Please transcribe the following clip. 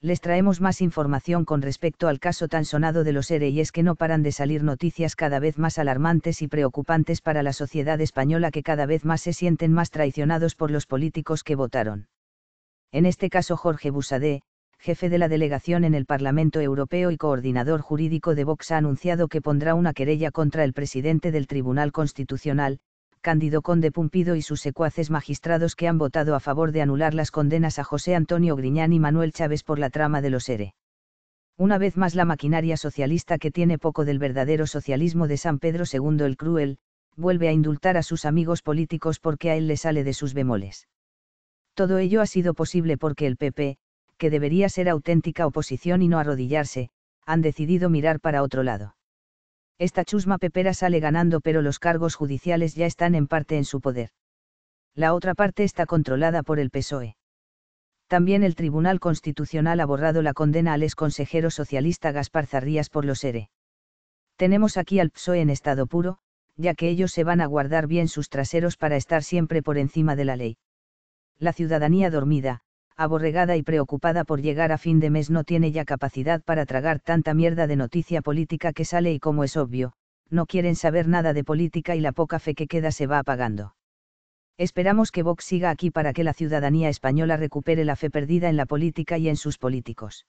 les traemos más información con respecto al caso tan sonado de los ERE e, y es que no paran de salir noticias cada vez más alarmantes y preocupantes para la sociedad española que cada vez más se sienten más traicionados por los políticos que votaron. En este caso Jorge Busadé, jefe de la delegación en el Parlamento Europeo y coordinador jurídico de Vox ha anunciado que pondrá una querella contra el presidente del Tribunal Constitucional, Cándido Conde Pumpido y sus secuaces magistrados que han votado a favor de anular las condenas a José Antonio Griñán y Manuel Chávez por la trama de los ERE. Una vez más la maquinaria socialista que tiene poco del verdadero socialismo de San Pedro II el Cruel, vuelve a indultar a sus amigos políticos porque a él le sale de sus bemoles. Todo ello ha sido posible porque el PP, que debería ser auténtica oposición y no arrodillarse, han decidido mirar para otro lado esta chusma pepera sale ganando pero los cargos judiciales ya están en parte en su poder. La otra parte está controlada por el PSOE. También el Tribunal Constitucional ha borrado la condena al ex consejero socialista Gaspar Zarrías por los ERE. E. Tenemos aquí al PSOE en estado puro, ya que ellos se van a guardar bien sus traseros para estar siempre por encima de la ley. La ciudadanía dormida, aborregada y preocupada por llegar a fin de mes no tiene ya capacidad para tragar tanta mierda de noticia política que sale y como es obvio, no quieren saber nada de política y la poca fe que queda se va apagando. Esperamos que Vox siga aquí para que la ciudadanía española recupere la fe perdida en la política y en sus políticos.